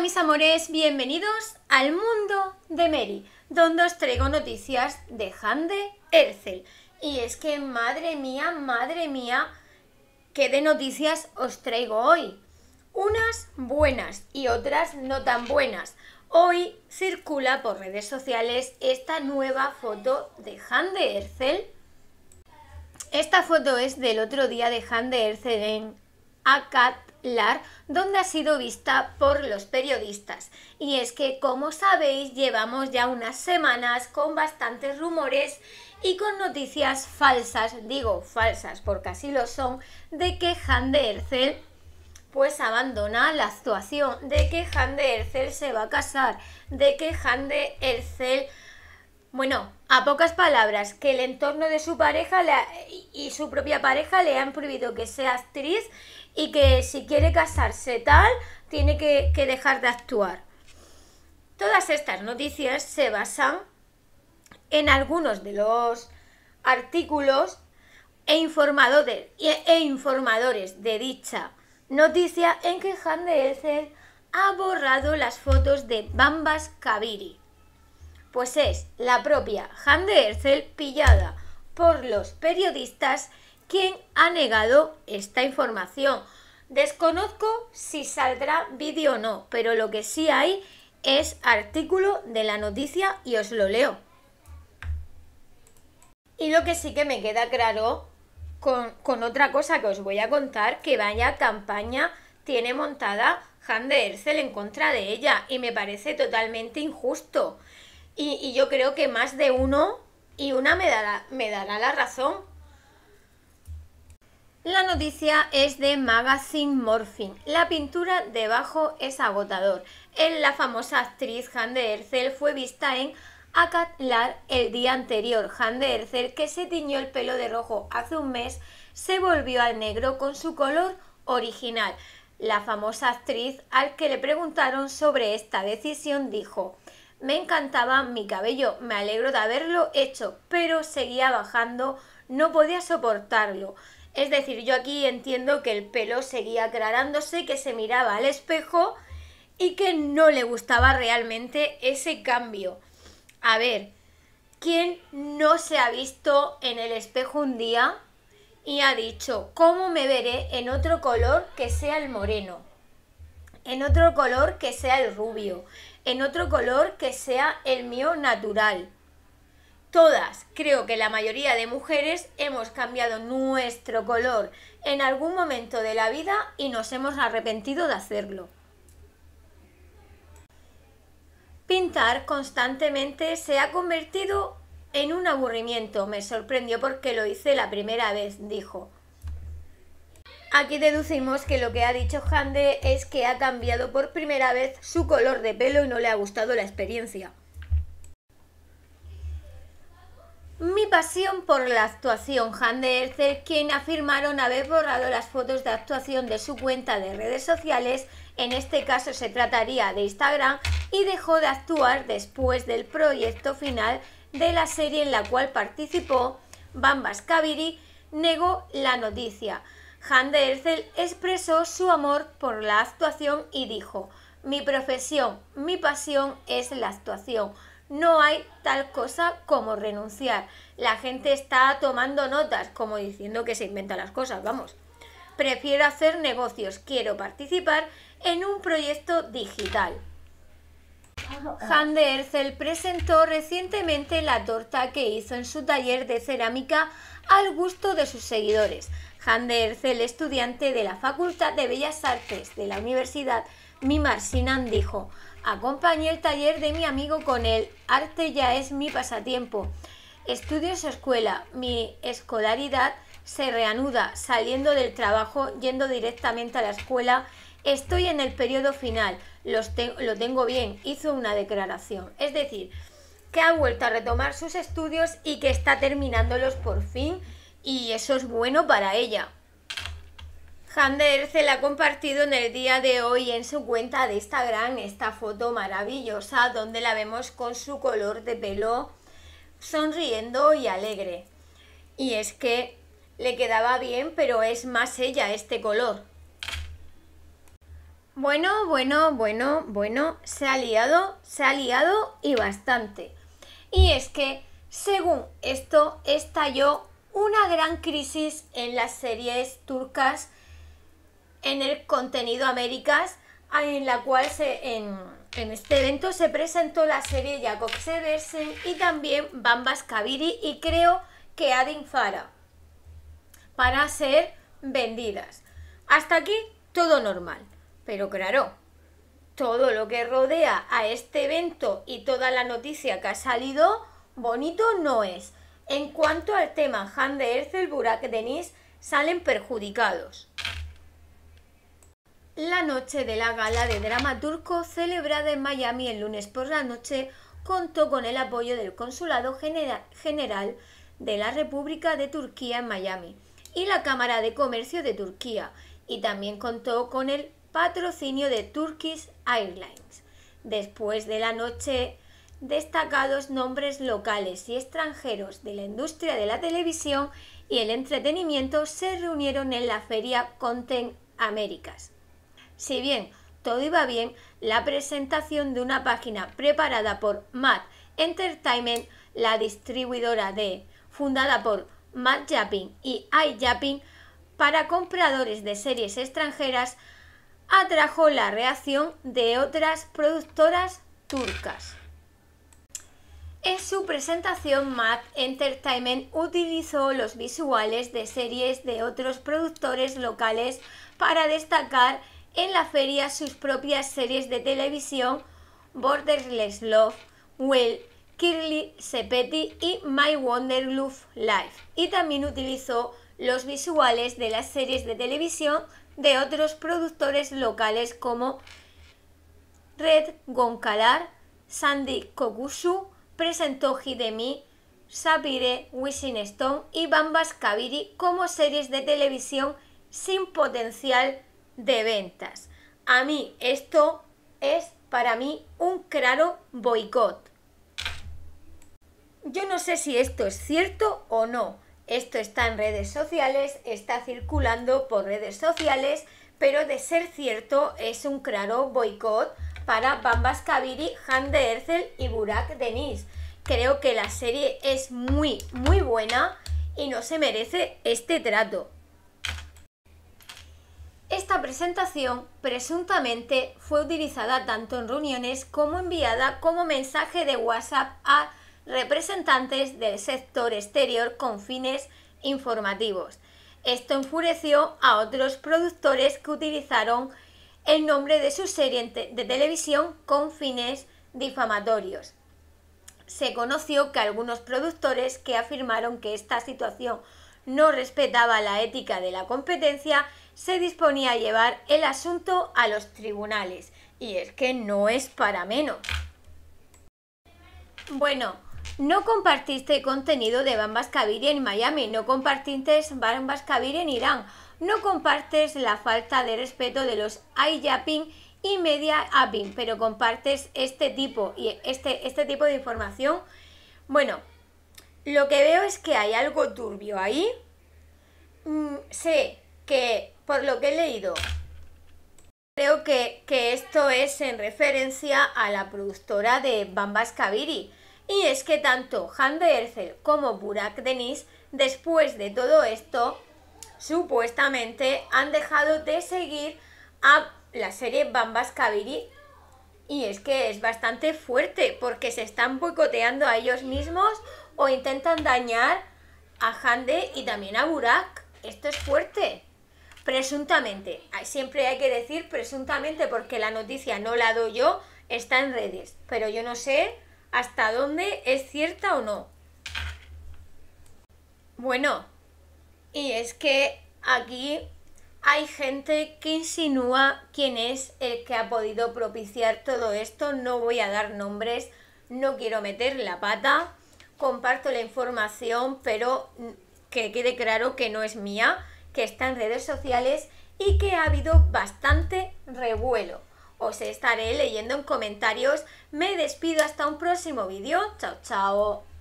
mis amores, bienvenidos al mundo de Mary, donde os traigo noticias de Hande Ercel. Y es que, madre mía, madre mía, qué de noticias os traigo hoy. Unas buenas y otras no tan buenas. Hoy circula por redes sociales esta nueva foto de Hande Ercel. Esta foto es del otro día de Hande Ercel en ACAT donde ha sido vista por los periodistas. Y es que, como sabéis, llevamos ya unas semanas con bastantes rumores y con noticias falsas, digo falsas porque así lo son, de que Hande Ercel pues abandona la actuación, de que de Ercel se va a casar, de que de Ercel bueno, a pocas palabras, que el entorno de su pareja y su propia pareja le han prohibido que sea actriz y que si quiere casarse tal, tiene que, dejar de actuar. Todas estas noticias se basan en algunos de los artículos e, informadores, e, e informadores de dicha noticia en que Han de ha borrado las fotos de Bambas Kabiri pues es la propia Hande Ercel pillada por los periodistas quien ha negado esta información. Desconozco si saldrá vídeo o no, pero lo que sí hay es artículo de la noticia y os lo leo. Y lo que sí que me queda claro con, otra cosa que os voy a contar, que vaya campaña tiene montada Hande Ercel en contra de ella y me parece totalmente injusto. Y, yo creo que más de uno y una me dará, me dará la razón. La noticia es de Magazine Morphin. La pintura debajo es agotador. En la famosa actriz Hande Ercel fue vista en Acatlar el día anterior. Hande Ercel, que se tiñó el pelo de rojo hace un mes, se volvió al negro con su color original. La famosa actriz, al que le preguntaron sobre esta decisión, dijo: me encantaba mi cabello, me alegro de haberlo hecho, pero seguía bajando, no podía soportarlo. Es decir, yo aquí entiendo que el pelo seguía aclarándose, que se miraba al espejo y que no le gustaba realmente ese cambio. A ver, ¿quién no se ha visto en el espejo un día y ha dicho, ¿cómo me veré en otro color que sea el moreno? en otro color que sea el rubio, en otro color que sea el mío natural. Todas, creo que la mayoría de mujeres hemos cambiado nuestro color en algún momento de la vida y nos hemos arrepentido de hacerlo. Pintar constantemente se ha convertido en un aburrimiento. Me sorprendió porque lo hice la primera vez, dijo. Aquí deducimos que lo que ha dicho Hande es que ha cambiado por primera vez su color de pelo y no le ha gustado la experiencia. Mi pasión por la actuación. Hande Erzer, quien afirmaron haber borrado las fotos de actuación de su cuenta de redes sociales, en este caso se trataría de Instagram, y dejó de actuar después del proyecto final de la serie en la cual participó, Bambas Kaviri negó la noticia. Han de expresó su amor por la actuación y dijo, mi profesión, mi pasión es la actuación. No hay tal cosa como renunciar. La gente está tomando notas, como diciendo que se inventan las cosas, vamos. Prefiero hacer negocios, quiero participar en un proyecto digital. Han de presentó recientemente la torta que hizo en su taller de cerámica al gusto de sus seguidores. Hande el estudiante de la Facultad de Bellas Artes de la Universidad Mimar Sinan, dijo, acompañé el taller de mi amigo con él. arte ya es mi pasatiempo. Estudios escuela, mi escolaridad se reanuda saliendo del trabajo, yendo directamente a la escuela. Estoy en el periodo final, lo tengo bien, hizo una declaración. Es decir, que ha vuelto a retomar sus estudios y que está terminándolos por fin y eso es bueno para ella. se la ha compartido en el día de hoy en su cuenta de Instagram esta foto maravillosa donde la vemos con su color de pelo sonriendo y alegre. Y es que le quedaba bien, pero es más ella este color. Bueno, bueno, bueno, bueno, se ha liado, se ha liado y bastante. Y es que, según esto, estalló una gran crisis en las series turcas en el contenido Américas, en la cual en, este evento se presentó la serie Jacob Seversen y también Bambas Kabiri y creo que Adin Fara para ser vendidas. Hasta aquí todo normal, pero claro, todo lo que rodea a este evento y toda la noticia que ha salido, bonito no es. En cuanto al tema Han de Burak Denis salen perjudicados. La noche de la gala de drama turco celebrada en Miami el lunes por la noche contó con el apoyo del Consulado General de la República de Turquía en Miami y la Cámara de Comercio de Turquía y también contó con el patrocinio de Turkish Airlines. Después de la noche, destacados nombres locales y extranjeros de la industria de la televisión y el entretenimiento se reunieron en la feria Content Américas. Si bien todo iba bien, la presentación de una página preparada por Matt Entertainment, la distribuidora de, fundada por Matt Japin y iJapping para compradores de series extranjeras, atrajo la reacción de otras productoras turcas. En su presentación, Mac Entertainment utilizó los visuales de series de otros productores locales para destacar en la feria sus propias series de televisión Borderless Love, Well, Kirly sepeti y My Wonder Love Life. Y también utilizó los visuales de las series de televisión de otros productores locales como Red Goncalar, Sandy Kokushu, presentó Hidemi, Sapire, Wishing Stone y Bambas Kaviri como series de televisión sin potencial de ventas. A mí esto es para mí un claro boicot. Yo no sé si esto es cierto o no, esto está en redes sociales, está circulando por redes sociales, pero de ser cierto es un claro boicot para Bambas Kaviri, Han de Erzel y Burak Deniz. Creo que la serie es muy, muy buena y no se merece este trato. Esta presentación presuntamente fue utilizada tanto en reuniones como enviada como mensaje de WhatsApp a representantes del sector exterior con fines informativos. Esto enfureció a otros productores que utilizaron el nombre de su serie de televisión con fines difamatorios. Se conoció que algunos productores que afirmaron que esta situación no respetaba la ética de la competencia se disponía a llevar el asunto a los tribunales. Y es que no es para menos. Bueno, no compartiste contenido de Bambas Kaviri en Miami, no compartiste Bambas Kaviri en Irán, no compartes la falta de respeto de los Ayapin y Media pero compartes este tipo y este, este tipo de información. Bueno, lo que veo es que hay algo turbio ahí. Mm, sé que, por lo que he leído, creo que, que esto es en referencia a la productora de Bambas Kaviri y es que tanto Hande de como Burak Denis, después de todo esto, supuestamente han dejado de seguir a la serie Bambas Kaviri. Y es que es bastante fuerte porque se están boicoteando a ellos mismos o intentan dañar a Hande y también a Burak. Esto es fuerte. Presuntamente, siempre hay que decir presuntamente porque la noticia no la doy yo, está en redes, pero yo no sé hasta dónde es cierta o no. Bueno, y es que aquí hay gente que insinúa quién es el que ha podido propiciar todo esto. No voy a dar nombres, no quiero meter la pata. Comparto la información, pero que quede claro que no es mía, que está en redes sociales y que ha habido bastante revuelo os estaré leyendo en comentarios. Me despido hasta un próximo vídeo. Chao, chao.